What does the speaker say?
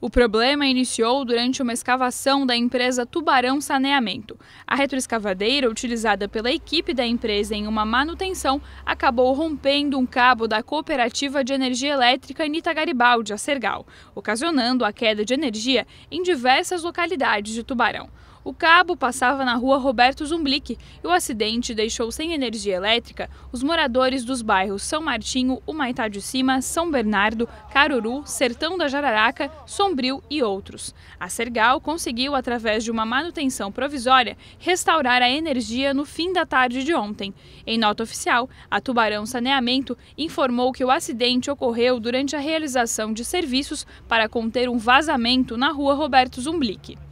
O problema iniciou durante uma escavação da empresa Tubarão Saneamento. A retroescavadeira, utilizada pela equipe da empresa em uma manutenção, acabou rompendo um cabo da Cooperativa de Energia Elétrica Anitta Garibaldi, a Sergal, ocasionando a queda de energia em diversas localidades de Tubarão. O cabo passava na rua Roberto Zumblick e o acidente deixou sem energia elétrica os moradores dos bairros São Martinho, Humaitá de Cima, São Bernardo, Caruru, Sertão da Jararaca, Sombrio e outros. A Sergal conseguiu, através de uma manutenção provisória, restaurar a energia no fim da tarde de ontem. Em nota oficial, a Tubarão Saneamento informou que o acidente ocorreu durante a realização de serviços para conter um vazamento na rua Roberto Zumblick.